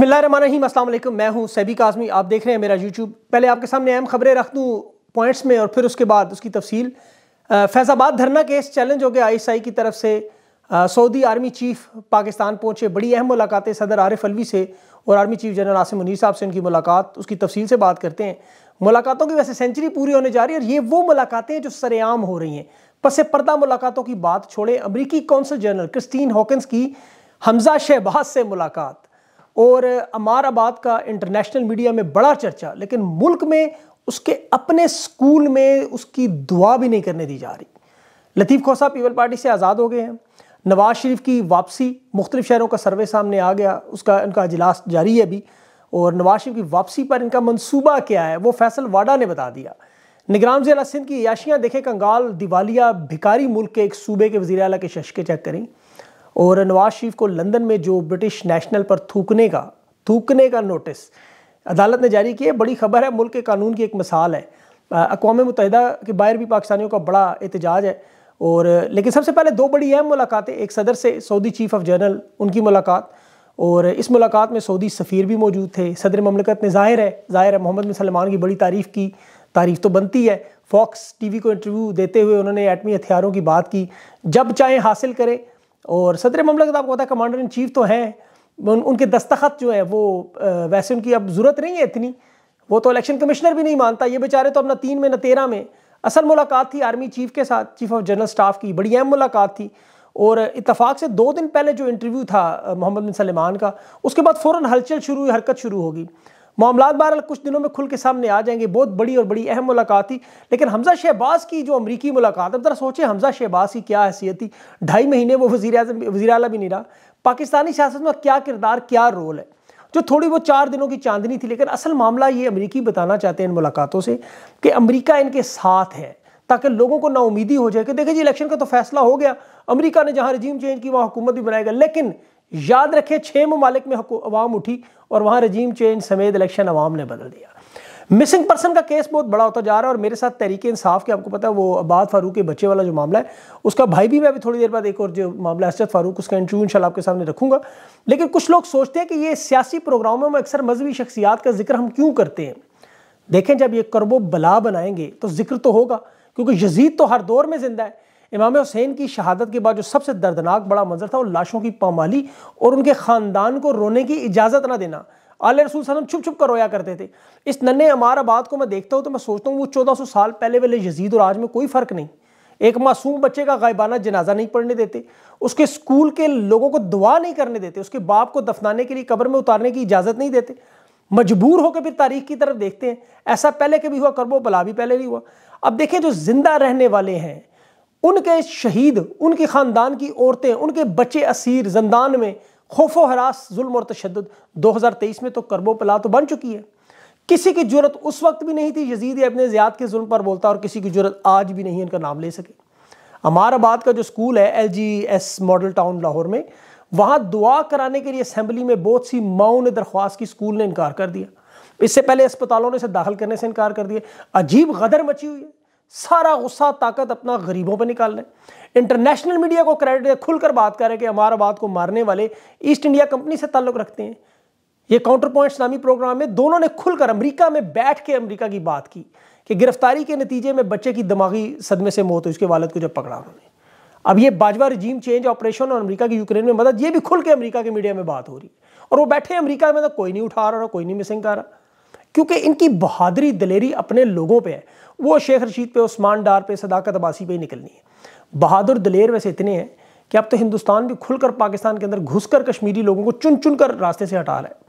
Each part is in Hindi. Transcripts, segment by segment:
रही असल मैं हूं सैबी काजमी आप देख रहे हैं मेरा यूट्यूब पहले आपके सामने अहम खबरें रख दूँ पॉइंट्स में और फिर उसके बाद उसकी तफसील फैज़ाबाद धरना केस चैलेंज हो गया आईएसआई की तरफ से सऊदी आर्मी चीफ पाकिस्तान पहुंचे बड़ी अहम मुलाकातें सदर आरिफ अलवी से और army chief general Asim Munir साहब से उनकी मुलाकात उसकी तफसील से बात करते हैं मुलाकातों की वैसे सेंचुरी पूरी होने जा रही है और ये वो मुलाकातें हैं जो सरेआम हो रही हैं पस पर्दा मुलाकातों की बात छोड़ें अमरीकी कौंसल जनरल क्रिस्टीन हॉकन्स की हमजा शहबाज से मुलाकात और अमाराबाद का इंटरनेशनल मीडिया में बड़ा चर्चा लेकिन मुल्क में उसके अपने स्कूल में उसकी दुआ भी नहीं करने दी जा रही लतीफ़ खोसा पीपल पार्टी से आज़ाद हो गए हैं नवाज शरीफ की वापसी मुख्तलिफ शहरों का सर्वे सामने आ गया उसका इनका अजलास जारी है अभी और नवाज शरीफ की वापसी पर इनका मनसूबा क्या है वो फैसल वाडा ने बता दिया निगराम ज़िला सिंध की याशियाँ देखें कंगाल दिवालिया भिकारी मुल्क के एक सूबे के वजी अला के शशके चेक करें और नवाज शरीफ को लंदन में जो ब्रिटिश नेशनल पर थूकने का थूकने का नोटिस अदालत ने जारी किया बड़ी खबर है मुल्क के कानून की एक मिसाल है अकवा मुतहदा के बाहर भी पाकिस्तानियों का बड़ा एहतजाज है और लेकिन सबसे पहले दो बड़ी अहम मुलाकातें एक सदर से सऊदी चीफ ऑफ जनरल उनकी मुलाकात और इस मुलाकात में सऊदी सफ़ीर भी मौजूद थे सदर ममलकत ने ज़ाहिर है ज़ाहिर है मोहम्मद बिन सलमान की बड़ी तारीफ़ की तारीफ़ तो बनती है फॉक्स टीवी को इंटरव्यू देते हुए उन्होंने एटमी हथियारों की बात की जब चाहें हासिल करें और सदर ममलकत आपको पता है कमांडर इन चीफ तो हैं उन, उनके दस्तखत जो है वो वैसे उनकी अब ज़रूरत नहीं है इतनी वो तो इलेक्शन कमिश्नर भी नहीं मानता ये बेचारे तो अपना तीन में न तेरह में असल मुलाकात थी आर्मी चीफ के साथ चीफ ऑफ जनरल स्टाफ की बड़ी अहम मुलाकात थी और इतफाक़ से दो दिन पहले जो इंटरव्यू था मोहम्मद बिन सलेमान का उसके बाद फ़ौर हलचल शुरू हुई हरकत शुरू होगी मामला बहरहाल कुछ दिनों में खुल के सामने आ जाएंगे बहुत बड़ी और बड़ी अहम मुलाकात थी लेकिन हमजा शहबाज की जो अमरीकी मुलाकात अब जरा सोचे हमजा शहबाज की क्या हैसियत थी ढाई महीने वो वजी अजम वजी अला भी नहीं रहा पाकिस्तानी सियासत में क्या किरदार क्या रोल है जो थोड़ी वो चार दिनों की चांदनी थी लेकिन असल मामला ये अमरीकी बताना चाहते हैं इन मुलाकातों से कि अमरीका इनके साथ है ताकि लोगों को नाउमीदी हो जाए कि देखिए जी इलेक्शन का तो फैसला हो गया अमरीका ने जहाँ रजीम चेंज की वहाँ हुकूमत भी बनाएगा लेकिन याद रखें छः ममालिक में अवाम उठी और वहाँ रजीम चेंज समेत इलेक्शन अवाम ने बदल दिया मिसिंग पर्सन का केस बहुत बड़ा होता जा रहा है और मेरे साथ तहरीक इंसाफ के आपको पता है वो अबाद फारूक के बच्चे वाला जो मामला है उसका भाई भी मैं अभी थोड़ी देर बाद एक और जो मामला असद फारूक उसका इंटरव्यू इंशाल्लाह आपके सामने रखूंगा लेकिन कुछ लोग सोचते हैं कि ये सियासी प्रोग्रामों में अक्सर मजहबी शख्सियात का जिक्र हम क्यों करते हैं देखें जब ये करबो बला बनाएंगे तो जिक्र तो होगा क्योंकि यजीद तो हर दौर में जिंदा है इमाम हुसैन की शहादत के बाद जो सबसे दर्दनाक बड़ा मंजर था वो लाशों की पामाली और उनके ख़ानदान को रोने की इजाज़त ना देना आल रसूल सलम छुप छुप कर रोया करते थे इस नन्हे अमार आबाद को मैं देखता हूँ तो मैं सोचता हूँ वो चौदह सौ साल पहले वाले यजीद और आज में कोई फ़र्क नहीं एक मासूम बच्चे का गायबाना जनाजा नहीं पढ़ने देते उसके स्कूल के लोगों को दुआ नहीं करने देते उसके बाप को दफनाने के लिए कब्र में उतारने की इजाज़त नहीं देते मजबूर होकर फिर तारीख की तरफ देखते हैं ऐसा पहले कभी हुआ करबो बला भी पहले नहीं हुआ अब देखें जो जिंदा रहने वाले हैं उनके शहीद उनके ख़ानदान की औरतें उनके बच्चे असीर जंदान में खौफ हरास जुल्म और तशद 2023 में तो करबो पला तो बन चुकी है किसी की जरूरत उस वक्त भी नहीं थी यजीद अपने ज़्याद के जुल्म पर बोलता और किसी की जरूरत आज भी नहीं उनका नाम ले सके अमाराबाद का जो स्कूल है L G S model town Lahore में वहाँ दुआ कराने के लिए असम्बली में बहुत सी माओ ने दरख्वास्त की स्कूल ने इनकार कर दिया इससे पहले अस्पतालों ने इसे दाखिल करने से इनकार कर दिया अजीब गदर मची हुई है सारा गुस्सा ताकत अपना गरीबों पर निकाल रहे इंटरनेशनल मीडिया को क्रेडिट दे खुलकर बात करें कि अमाराबाद को मारने वाले ईस्ट इंडिया कंपनी से ताल्लुक रखते हैं ये काउंटर पॉइंट्स नामी प्रोग्राम में दोनों ने खुलकर अमेरिका में बैठ के अमेरिका की बात की कि गिरफ्तारी के नतीजे में बच्चे की दिमागी सदमे से मौत हुई उसके वालद को जब पकड़ा उन्होंने अब ये बाजवा रिजीम चेंज ऑपरेशन और अमेरिका की यूक्रेन में मदद ये भी खुल के अमेरिका के मीडिया में बात हो रही है और वो बैठे अमरीका में तो कोई नहीं उठा रहा कोई नहीं मिसिंग कर रहा क्योंकि इनकी बहादरी दलेरी अपने लोगों पे है वो शेख रशीद पे उस्मान डार पे सदाकत अबासी पे ही निकलनी है बहादुर दलेर वैसे इतने हैं कि अब तो हिंदुस्तान भी खुलकर पाकिस्तान के अंदर घुसकर कश्मीरी लोगों को चुन चुन कर रास्ते से हटा रहा है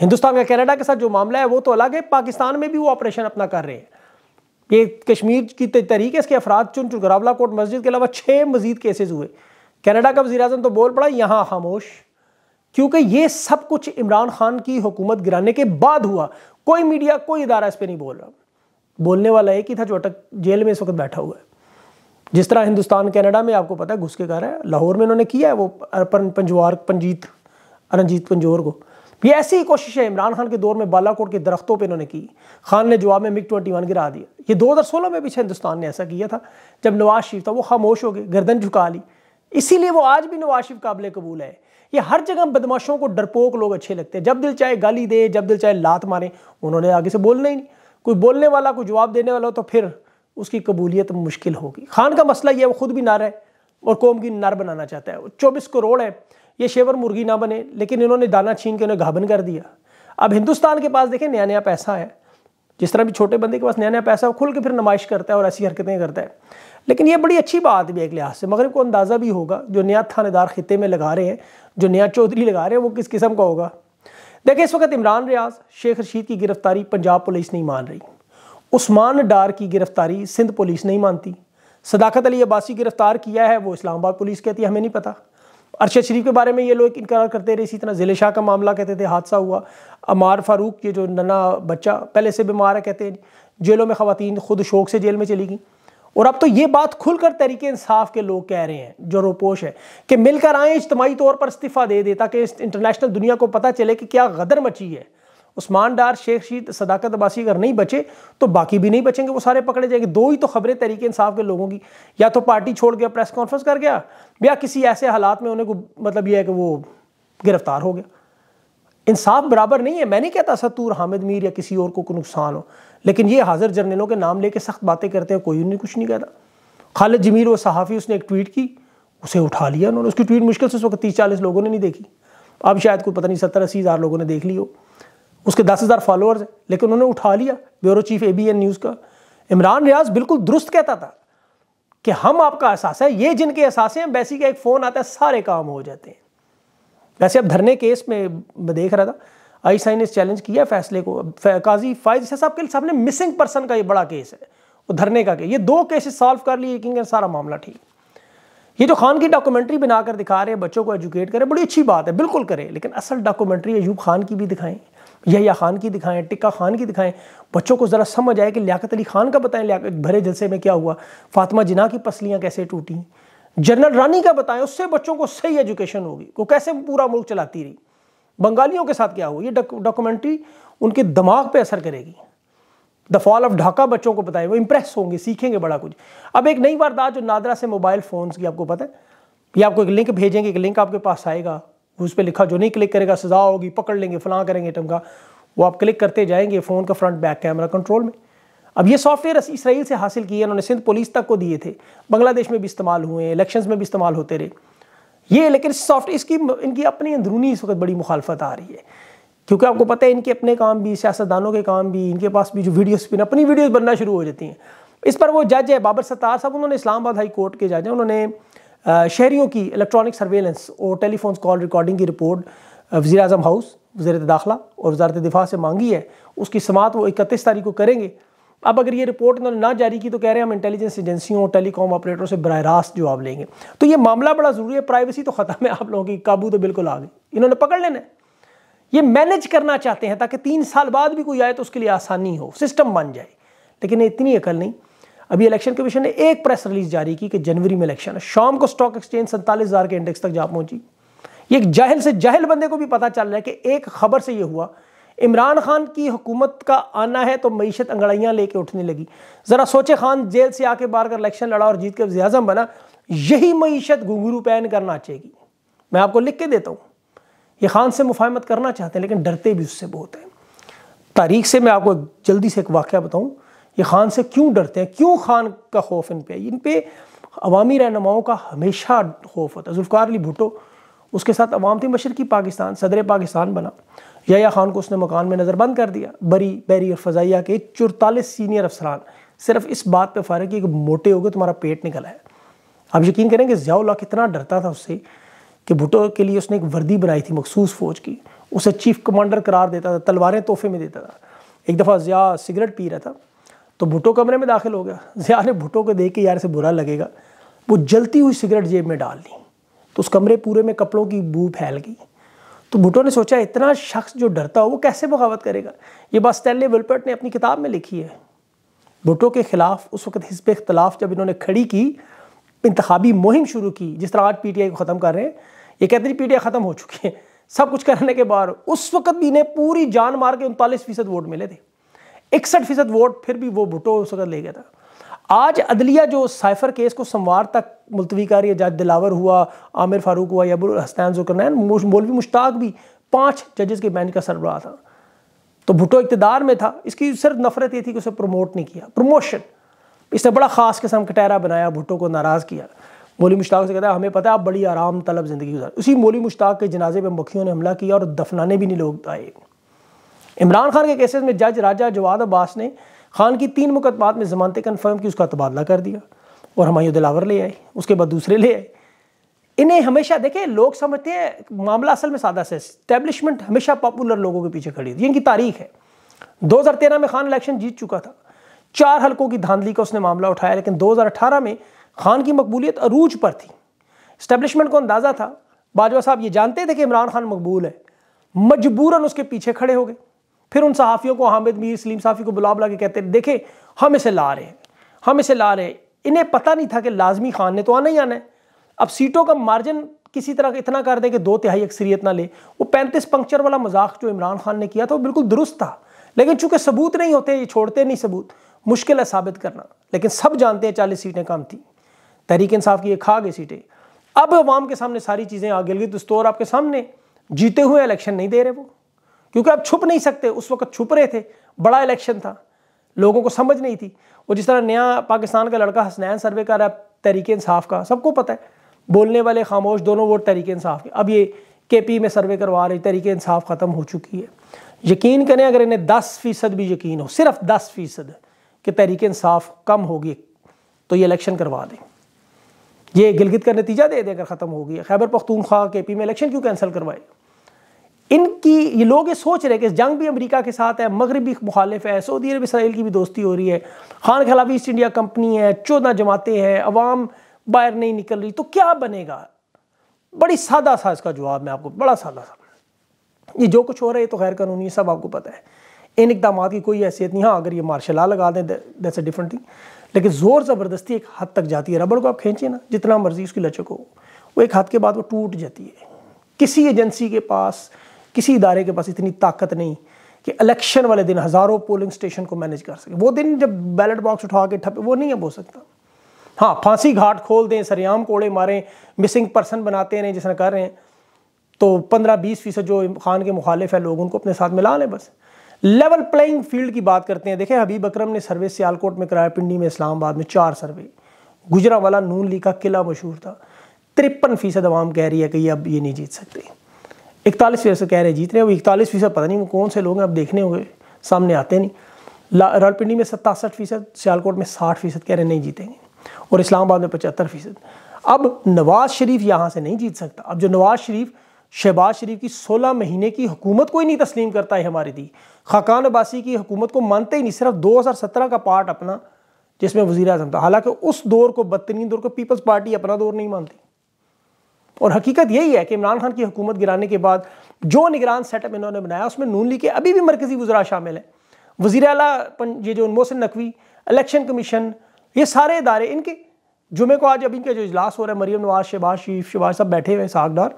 हिंदुस्तान का कनाडा के साथ जो मामला है वो तो अलग है पाकिस्तान में भी वो ऑपरेशन अपना कर रहे हैं ये कश्मीर की तरीके है इसके अफराद चुन चुन कर कोट मस्जिद के अलावा छः मजीद केसेज हुए कैनेडा का वजी तो बोल पड़ा यहाँ खामोश क्योंकि ये सब कुछ इमरान खान की हुकूमत गिराने के बाद हुआ कोई मीडिया कोई इदारा इस पर नहीं बोल रहा बोलने वाला एक ही था जो अटक जेल में इस वक्त बैठा हुआ है जिस तरह हिंदुस्तान कनाडा में आपको पता है घुस के कर रहा है लाहौर में उन्होंने किया है वो अरपन पंजवार पंजीत अरनजीत पंजोर को ये ऐसी ही कोशिश है इमरान खान के दौर में बालाकोट के दरख्तों पर इन्होंने की खान ने जवाब में मिग ट्वेंटी वन गिरा दिया ये 2016 में पीछे हिंदुस्तान ने ऐसा किया था जब नवाज शरीफ था वो खामोश हो गए गर्दन झुका ली इसीलिए वो आज भी नवाज शरीफ काबिल कबूल है ये हर जगह बदमाशों को डरपोक लोग अच्छे लगते हैं जब दिल चाहे गाली दे जब दिल चाहे लात मारे उन्होंने आगे से बोलना ही नहीं कोई बोलने वाला कोई जवाब देने वाला हो तो फिर उसकी कबूलियत मुश्किल होगी खान का मसला यह है वो खुद भी नार है और कौम की नार बनाना चाहता है चौबीस करोड़ है ये शेवर मुर्गी ना बने लेकिन इन्होंने दाना छीन के उन्हें घाबन कर दिया अब हिंदुस्तान के पास देखें नया नया पैसा है जिस तरह भी छोटे बंदे के पास नया नया पैसा खुल के फिर नमाइश करता है और ऐसी हरकतें करता है लेकिन ये बड़ी अच्छी बात भी है एक लिहाज से मगर को अंदाज़ा भी होगा जो नया थानेदार खत्े में लगा रहे हैं जो नया चौधरी लगा रहे हैं वो किस किस्म का होगा देखिए इस वक्त इमरान रियाज शेख रशीद की गिरफ्तारी पंजाब पुलिस नहीं मान रही उस्मान डार की गिरफ्तारी सिंध पुलिस नहीं मानती सदाकत अली अब्बासी गिरफ्तार किया है वो इस्लामाबाद पुलिस कहती है हमें नहीं पता अरशद शरीफ के बारे में ये लोग इनकार करते रहे इसी तरह ज़िले शाह का मामला कहते थे हादसा हुआ अमार फारूक ये जो नन्ना बच्चा पहले से बीमार है कहते हैं जेलों में ख़वान खुद शौक से जेल में चली गई और अब तो ये बात खुलकर तरीके इंसाफ के लोग कह रहे हैं जो रोपोश है कि मिलकर आए इज्तमाही तौर पर इस्तीफ़ा दे दे ताकि इंटरनेशनल दुनिया को पता चले कि क्या गदर मची है उस्मान डार शेख शीत सदाकत अबासी अगर नहीं बचे तो बाकी भी नहीं बचेंगे वो सारे पकड़े जाएंगे दो ही तो खबरें तरीके इंसाफ के लोगों की या तो पार्टी छोड़ गया प्रेस कॉन्फ्रेंस कर गया या किसी ऐसे हालात में उन्हें को मतलब यह है कि वो गिरफ्तार हो गया इंसाफ बराबर नहीं है मैं नहीं कहता सतूर हामिद मीर या किसी और को नुकसान हो लेकिन ये हाजिर जर्नलों के नाम लेके सख्त बातें करते हैं कोई उन्हें कुछ नहीं कहता खालिद जमीर वो सहाफ़ी उसने एक ट्वीट की उसे उठा लिया उन्होंने उसकी ट्वीट मुश्किल से उस वक्त तीस चालीस लोगों ने नहीं देखी अब शायद कोई पता नहीं सत्तर अस्सी हज़ार लोगों ने देख ली हो उसके दस हज़ार फॉलोअर्स हैं लेकिन उन्होंने उठा लिया bureau chief A B N news का इमरान रियाज बिल्कुल दुरुस्त कहता था कि हम आपका एहसास है ये जिनके एहसास हैं बैसी का एक फ़ोन आता है सारे काम हो जाते हैं वैसे अब धरने केस में देख रहा था आईसाई ने चैलेंज किया फैसले को काजी फायज साहब के सामने मिसिंग पर्सन का ये बड़ा केस है धरने का के ये दो केसेस सॉल्व कर लिए कि सारा मामला ठीक ये जो खान की डॉक्यूमेंट्री बनाकर दिखा रहे हैं बच्चों को एजुकेट करें बड़ी अच्छी बात है बिल्कुल करें लेकिन असल डॉक्यूमेंट्री अयूब खान की भी दिखाएं या खान की दिखाएं टिक्का खान की दिखाएं बच्चों को ज़रा समझ आए कि लियाकत अली खान का बताएं भरे जलसे में क्या हुआ फातिमा जिना की पसलियाँ कैसे टूटी जनरल रानी का बताएं उससे बच्चों को सही एजुकेशन होगी वो कैसे पूरा मुल्क चलाती रही बंगालियों के साथ क्या हुआ ये डॉक्यूमेंट्री उनके दिमाग पे असर करेगी द फॉल ऑफ ढाका बच्चों को बताए वो इंप्रेस होंगे सीखेंगे बड़ा कुछ अब एक नई वारदात जो नादरा से मोबाइल फ़ोन्स की आपको पता है ये आपको एक लिंक भेजेंगे एक लिंक आपके पास आएगा उस पर लिखा जो नहीं क्लिक करेगा सजा होगी पकड़ लेंगे फलां करेंगे टमका वो आप क्लिक करते जाएंगे फ़ोन का फ्रंट बैक कैमरा कंट्रोल में अब ये सॉफ्टवेयर इसराइल से हासिल किए उन्होंने सिंध पुलिस तक को दिए थे बांग्लादेश में भी इस्तेमाल हुए इलेक्शंस में भी इस्तेमाल होते रहे ये लेकिन सॉफ्ट इसकी इनकी अपनी अंदरूनी इस वक्त बड़ी मुखालफत आ रही है क्योंकि आपको पता है इनके अपने काम भी सियासतदानों के काम भी इनके पास भी जो वीडियो स्पिन अपनी वीडियोस बनना शुरू हो जाती हैं इस पर वो जज है बाबर सत्तार साहब उन्होंने इस्लामाबाद हाई कोर्ट के जज हैं उन्होंने शहरीों की इलेक्ट्रॉनिक सर्वेलेंस और टेलीफोन कॉल रिकॉर्डिंग की रिपोर्ट वजी अजम हाउस वजारत दाखिला और वजारत दिफा से मांगी है उसकी समात वो इकतीस तारीख को करेंगे अब अगर ये रिपोर्ट इन्होंने ना जारी की तो कह रहे हैं हम इंटेलिजेंस एजेंसियों टेलीकॉम ऑपरेटरों से बर रास्त जवाब लेंगे तो ये मामला बड़ा ज़रूरी है प्राइवेसी तो ख़त्म है आप लोगों की काबू तो बिल्कुल आ गई इन्होंने पकड़ लेना है ये मैनेज करना चाहते हैं ताकि तीन साल बाद भी कोई आए तो उसके लिए आसानी हो सिस्टम बन जाए लेकिन इतनी अकल नहीं अभी इलेक्शन कमीशन ने एक प्रेस रिलीज जारी की कि जनवरी में इलेक्शन है शाम को स्टॉक एक्सचेंज सैंतालीस हज़ार के इंडेक्स तक जा पहुंची ये एक जाहिल से जाहिल बंदे को भी पता चल रहा है कि एक खबर से ये हुआ इमरान खान की हुकूमत का आना है तो मीशत अंगड़ाइयाँ लेके उठने लगी ज़रा सोचे खान जेल से आके बार कर इलेक्शन लड़ा और जीत के वजी अजम बना यही मीशत घुंगरू पहन कर नाचेगी मैं आपको लिख के देता हूँ ये खान से मुफाहमत करना चाहते हैं लेकिन डरते भी उससे बहुत हैं तारीख से मैं आपको जल्दी से एक वाक़ बताऊँ ये खान से क्यों डरते हैं क्यों खान का खौफ इन पर इन पर अवामी रहनुमाओं का हमेशा खौफ होता है जुल्फ़ार अली भुटो उसके साथ अवाम थी मशरकी पाकिस्तान सदर पाकिस्तान बना या खान को उसने मकान में नज़रबंद कर दिया बरी बैरी और फजाइया के चुरतालीस सीनियर अफसरान सिर्फ इस बात पर फारग कि मोटे हो गए तुम्हारा पेट निकला है आप यकीन करें कि जियाउल्ला कितना डरता था उससे कि भुटो के लिए उसने एक वर्दी बनाई थी मखसूस फ़ौज की उसे चीफ कमांडर करार देता था तलवारें तोहफे में देता था एक दफ़ा ज़िया सिगरेट पी रहा था तो भुटो कमरे में दाखिल हो गया ज़िया ने भुटो को देख के यार से बुरा लगेगा वो जलती हुई सिगरेट जेब में डाल ली तो उस कमरे पूरे में कपड़ों की बू फैल गई तो भुटो ने सोचा इतना शख्स जो डरता हो वो कैसे बगावत करेगा ये बात स्टैनले विल्पर्ट ने अपनी किताब में लिखी है भुटो के ख़िलाफ़ उस वक्त हिस्ब इख्तलाफ जब इन्होंने खड़ी की इंतबी मुहिम शुरू की जिस तरह आज पी टी आई को ख़त्म कर रहे हैं ये कहते हैं पी टी आई ख़त्म हो चुकी है सब कुछ करने के बाद उस वक्त भी इन्हें पूरी जान मार के उनतालीस फीसद वोट मिले थे इकसठ फीसद वोट फिर भी वो भुटो उस वक्त ले गया था आज अदलिया जो साइफर केस को सोमवार तक मुलतवी कर रही है जज दिलावर हुआ आमिर फारूक हुआ याबुल हस्तैन जुकरनैन मौलवी मुश्ताक भी पाँच जजेस के बेंच का सरबराह था तो भुटो इकतदार में था इसकी सिर्फ नफरत ये थी कि उसे प्रमोट नहीं किया प्रमोशन इसने बड़ा ख़ास किस्म कटहरा बनाया भुटो को नाराज़ किया मोली मुश्ताक से कहता है हमें पता है आप बड़ी आराम तलब ज़िंदगी गुजार उसी मोली मुश्ताक के जनाजे पर मक्खियों ने हमला किया और दफनाने भी नहीं लोग आए इमरान खान के केसेस में जज राजा जवाद अब्बास ने खान की तीन मुकदमात में जमानतें कन्फर्म की उसका तबादला कर दिया और हमायूं दिलावर ले आए उसके बाद दूसरे ले आए इन्हें हमेशा देखें लोग समझते हैं मामला असल में सादा से स्टैब्लिशमेंट हमेशा पॉपुलर लोगों के पीछे खड़ी थी इनकी तारीख है 2013 में खान इलेक्शन जीत चुका था चार हलकों की धांधली का उसने मामला उठाया लेकिन 2018 में खान की मकबूलियत अरूज पर थी स्टैब्लिशमेंट को अंदाज़ा था बाजवा साहब ये जानते थे कि इमरान खान मकबूल है मजबूरन उसके पीछे खड़े हो गए फिर उन सहाफ़ियों को हामिद मीर सलीम साफ़ी को बुला बुला के कहते देखें हम इसे ला रहे हैं हम इसे ला रहे हैं इन्हें पता नहीं था कि लाजमी खान ने तो आना ही आना है अब सीटों का मार्जिन किसी तरह इतना कर दें कि दो तिहाई अक्सरियत ना ले वो पैंतीस पंक्चर वाला मजाक जो इमरान खान ने किया था वो बिल्कुल दुरुस्त था लेकिन चूंकि सबूत नहीं होते ये छोड़ते नहीं सबूत मुश्किल है साबित करना लेकिन सब जानते हैं चालीस सीटें कम थी तहरीक इंसाफ की ये खा गई सीटें अब अवाम के सामने सारी चीज़ें आ गिलगित दस्तौर आपके सामने जीते हुए इलेक्शन नहीं दे रहे वो क्योंकि आप छुप नहीं सकते उस वक्त छुप रहे थे बड़ा इलेक्शन था लोगों को समझ नहीं थी और जिस तरह नया पाकिस्तान का लड़का हसनैन सर्वे कर रहा तरीके इंसाफ का सबको पता है बोलने वाले खामोश दोनों वोट तरीके इंसाफ के अब ये के पी में सर्वे करवा रही तरीके इंसाफ ख़त्म हो चुकी है यकीन करें अगर इन्हें दस फ़ीसद भी यकीन हो सिर्फ दस फ़ीसद कि तरीके इंसाफ कम होगी तो ये इलेक्शन करवा दें ये गिलगित का नतीजा दे दें अगर ख़त्म हो गया खैबर पख्तूनख्वा के पी में इलेक्शन क्यों कैंसिल करवाए इनकी ये लोग ये सोच रहे हैं कि जंग भी अमेरिका के साथ है मगरबी मुखालिफ है सऊदी अरब इसराइल की भी दोस्ती हो रही है खान खिलाफ ईस्ट इंडिया कंपनी है चौदह जमातें हैं अवाम बाहर नहीं निकल रही तो क्या बनेगा बड़ी सादा सा इसका जवाब मैं आपको बड़ा सादा सा ये जो कुछ हो रहा है तो गैर कानूनी सब आपको पता है इन इकदाम की कोई हैसियत नहीं हाँ अगर ये मार्शल आ लगा दें दैट्स अ डिफरेंट थिंग लेकिन ज़ोर ज़बरदस्ती एक हद तक जाती है रबड़ को आप खींचे ना जितना मर्जी उसकी लचक हो वो एक हद के बाद वो टूट जाती है किसी एजेंसी के पास किसी इदारे के पास इतनी ताकत नहीं कि इलेक्शन वाले दिन हज़ारों पोलिंग स्टेशन को मैनेज कर सके वो दिन जब बैलेट बॉक्स उठा के ठपे वो नहीं अब हो सकता हाँ फांसी घाट खोल दें सरेआम कोड़े मारें मिसिंग पर्सन बनाते रहें जिस कर रहे हैं तो पंद्रह बीस फीसद जो खान के मुखालिफ है लोग उनको अपने साथ मिला लें बस लेवल प्लेइंग फील्ड की बात करते हैं देखें हबीब अकरम ने सर्वे सियालकोट में कराया पिंडी में इस्लामाबाद में चार सर्वे गुजरा वाला नून ली का किला मशहूर था तिरपन फीसद आवाम कह रही है कि अब ये नहीं जीत सकते इकतालीस फीसद कह रहे हैं जीत रहे हैं वो इकतालीस फीसद पता नहीं वो कौन से लोग हैं अब देखने होंगे सामने आते नहीं रावलपिंडी में सतासठ फीसद सियालकोट में साठ फीसद कह रहे नहीं जीतेंगे और इस्लामाबाद में पचहत्तर फीसद अब नवाज शरीफ यहाँ से नहीं जीत सकता अब जो नवाज शरीफ शहबाज शरीफ की सोलह महीने की हुकूमत को ही नहीं तस्लीम करता है हमारे दी खाकान अब्बासी की हुकूमत को मानते ही नहीं सिर्फ दो हज़ार सत्रह का पार्ट अपना जिसमें वज़ी अजम था हालांकि उस दौर को बदतरीन दौर को पीपल्स पार्टी अपना दौर नहीं मानती और हकीकत यही है कि इमरान खान की हुकूमत गिराने के बाद जो निगरान सेटअप इन्होंने बनाया उसमें नून लीग के अभी भी मरकजी गुजरा शामिल हैं वजीर अला ये जो मोहसिन नकवी इलेक्शन कमीशन ये सारे इदारे इनके जुमे को आज अभी इनके जो इजलास हो रहे हैं मरीम नवाज शहबाज शरीफ शहबाज साहब बैठे हुए सागदार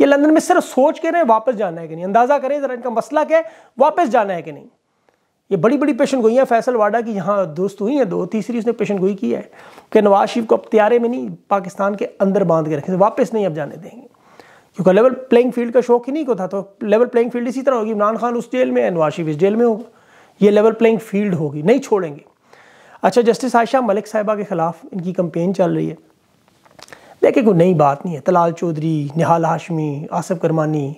ये लंदन में सिर्फ सोच के रहे वापस जाना है कि नहीं अंदाज़ा करें ज़रा इनका मसला क्या है वापस जाना है कि नहीं ये बड़ी बड़ी पेशन गोइयाँ फैसल वाडा की यहाँ दुरुस्त हुई हैं दो तीसरी उसने पेशन गोई की है कि नवाज शरीफ को अब तैयारे में नहीं पाकिस्तान के अंदर बांध के रखें वापस नहीं अब जाने देंगे क्योंकि लेवल प्लेइंग फील्ड का शौक ही नहीं को था तो लेवल प्लेइंग फील्ड इसी तरह होगी इमरान खान उस जेल में है नवाज शरीफ इस जेल में होगा ये लेवल प्लेइंग फील्ड होगी नहीं छोड़ेंगे अच्छा जस्टिस आयशा मलिक साहिबा के ख़िलाफ़ इनकी कंपेन चल रही है देखिए कोई नई बात नहीं है तलाल चौधरी निहाल हाशमी आसफ़ करमानी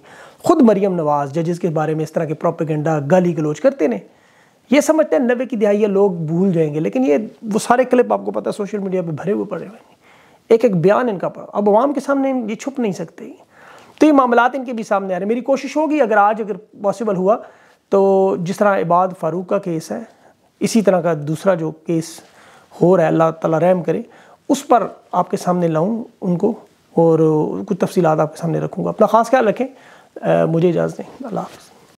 ख़ुद मरियम नवाज़ जजेस के बारे में इस तरह के प्रोपेगेंडा गाली गलोच करते रहे ये समझते हैं नब्बे की दिहाइया लोग भूल जाएंगे लेकिन ये वो सारे क्लिप आपको पता है सोशल मीडिया पर भरे हुए पड़े हुए हैं एक एक बयान इनका पड़ा अब आवाम के सामने ये छुप नहीं सकते तो ये मामला इनके भी सामने आ रहे हैं मेरी कोशिश होगी अगर आज अगर पॉसिबल हुआ तो जिस तरह इबाद फारूक का केस है इसी तरह का दूसरा जो केस हो रहा है अल्लाह तला रहम करे उस पर आपके सामने लाऊँ उनको और कुछ तफसीत आपके सामने रखूँगा अपना ख़ास ख्याल रखें मुझे इजाज़त दें अल्लाह हाफ़